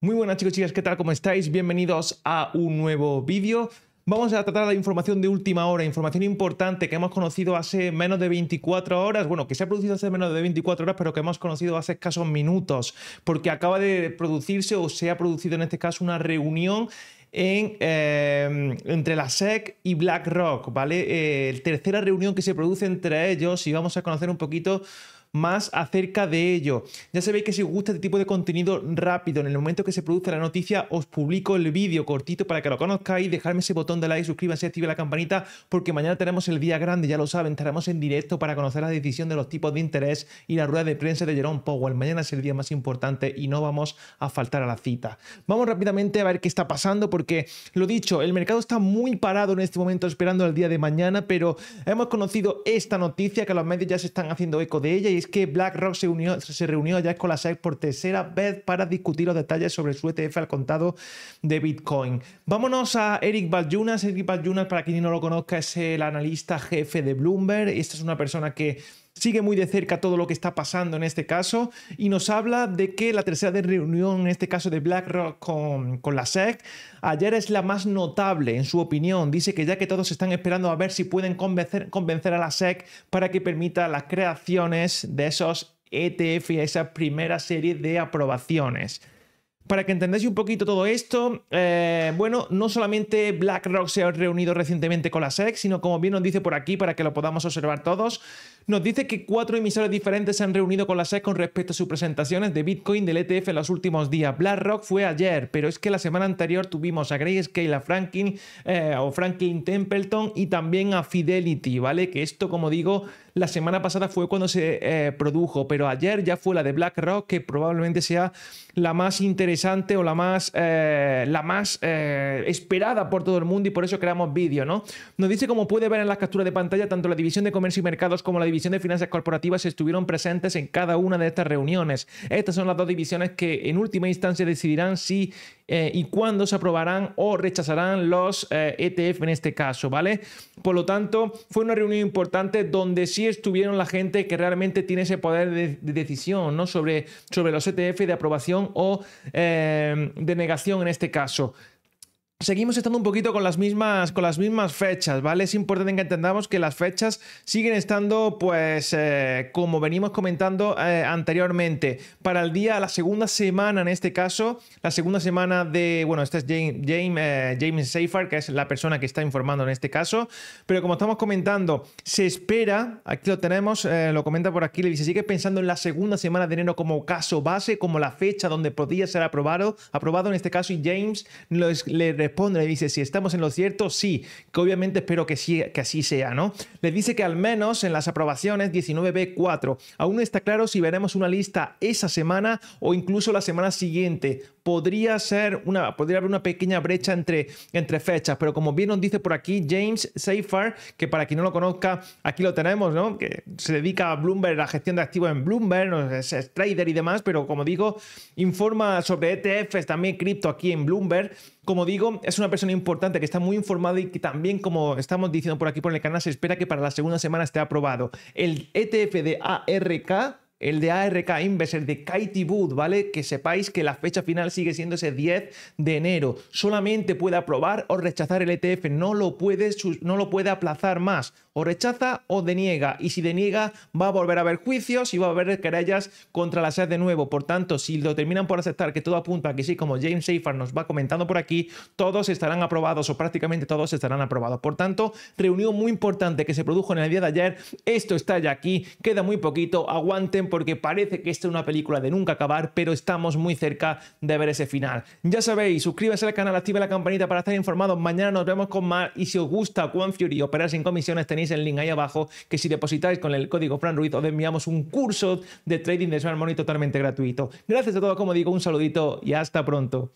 Muy buenas chicos y chicas, ¿qué tal? ¿Cómo estáis? Bienvenidos a un nuevo vídeo. Vamos a tratar la información de última hora, información importante que hemos conocido hace menos de 24 horas, bueno, que se ha producido hace menos de 24 horas, pero que hemos conocido hace escasos minutos, porque acaba de producirse o se ha producido en este caso una reunión eh, entre la SEC y BlackRock, ¿vale? Eh, tercera reunión que se produce entre ellos y vamos a conocer un poquito más acerca de ello. Ya sabéis que si os gusta este tipo de contenido rápido, en el momento que se produce la noticia, os publico el vídeo cortito para que lo conozcáis. Dejadme ese botón de like, suscríbanse, active la campanita, porque mañana tenemos el día grande, ya lo saben, estaremos en directo para conocer la decisión de los tipos de interés y la rueda de prensa de Jerome Powell. Mañana es el día más importante y no vamos a faltar a la cita. Vamos rápidamente a ver qué está pasando, porque lo dicho, el mercado está muy parado en este momento esperando el día de mañana, pero hemos conocido esta noticia que los medios ya se están haciendo eco de ella y es que BlackRock se, reunió ya con la SEC por tercera vez para discutir los detalles sobre su ETF al contado de Bitcoin. Vámonos a Eric Valjunas. Eric Valjunas, para quien no lo conozca, es el analista jefe de Bloomberg. Esta es una persona que sigue muy de cerca todo lo que está pasando en este caso y nos habla de que la tercera reunión, en este caso de BlackRock con, la SEC, ayer es la más notable en su opinión. Dice que ya que todos están esperando a ver si pueden convencer, convencer a la SEC para que permita las creaciones de esos ETF y esa primera serie de aprobaciones para que entendáis un poquito todo esto, eh, bueno, no solamente BlackRock se ha reunido recientemente con la SEC, sino como bien nos dice por aquí, para que lo podamos observar todos, nos dice que cuatro emisores diferentes se han reunido con la SEC con respecto a sus presentaciones de Bitcoin del ETF en los últimos días. BlackRock fue ayer, pero es que la semana anterior tuvimos a Grayscale, a Franklin eh, o Franklin Templeton y también a Fidelity, ¿vale? Que esto, como digo, la semana pasada fue cuando se eh, produjo, pero ayer ya fue la de BlackRock, que probablemente sea la más interesante o la más, eh, la más esperada por todo el mundo y por eso creamos vídeo, ¿no? Nos dice como puede ver en las capturas de pantalla tanto la división de comercio y mercados como la división División de Finanzas Corporativas estuvieron presentes en cada una de estas reuniones. Estas son las dos divisiones que en última instancia decidirán si eh, y cuándo se aprobarán o rechazarán los ETF eh, e en este caso, ¿vale? Por lo tanto, fue una reunión importante donde sí estuvieron la gente que realmente tiene ese poder de, decisión, ¿no? Sobre, sobre los ETF de aprobación o eh, de negación en este caso. Seguimos estando un poquito con las mismas con las mismas fechas, ¿vale? Es importante que entendamos que las fechas siguen estando, pues, eh, como venimos comentando eh, anteriormente, para el día, la segunda semana, en este caso, la segunda semana de, bueno, este es eh, James, James, que es la persona que está informando en este caso, pero como estamos comentando, se espera, aquí lo tenemos, lo comenta por aquí, le dice, sigue pensando en la segunda semana de enero como caso base, como la fecha donde podría ser aprobado, aprobado en este caso, y James le le responde, le dice, si estamos en lo cierto, sí, que obviamente espero que, sí, que así sea, ¿no? Le dice que al menos en las aprobaciones 19B4, aún no está claro si veremos una lista esa semana o incluso la semana siguiente. Podría ser una, podría haber una pequeña brecha entre, entre fechas, pero como bien nos dice por aquí James Seifert, que para quien no lo conozca, aquí lo tenemos, ¿no? Que se dedica a Bloomberg, la gestión de activos en Bloomberg, ¿no? es trader y demás, pero como digo, informa sobre ETFs, también cripto aquí en Bloomberg. Como digo, es una persona importante que está muy informada y que también, como estamos diciendo por aquí por el canal, se espera que para la segunda semana esté aprobado. El ETF de ARK el de ARK Invest el de Katie Boot, ¿vale? Que sepáis que la fecha final sigue siendo ese 10 de enero. Solamente puede aprobar o rechazar el ETF, no lo puede, no lo puede aplazar más. O rechaza o deniega. Y si deniega, va a volver a haber juicios y va a haber querellas contra la SED de nuevo. Por tanto, si lo terminan por aceptar, que todo apunta que sí, como James Seifert nos va comentando por aquí, todos estarán aprobados o prácticamente todos estarán aprobados. Por tanto, reunión muy importante que se produjo en el día de ayer. Esto está ya aquí, queda muy poquito. Aguanten porque parece que esta es una película de nunca acabar, pero estamos muy cerca de ver ese final. Ya sabéis, suscríbase al canal, activa la campanita para estar informados. Mañana nos vemos con más y si os gusta One Fury operar sin comisiones tenéis el link ahí abajo que si depositáis con el código Fran Ruiz os enviamos un curso de trading de Smart Money totalmente gratuito. Gracias a todos, como digo, un saludito y hasta pronto.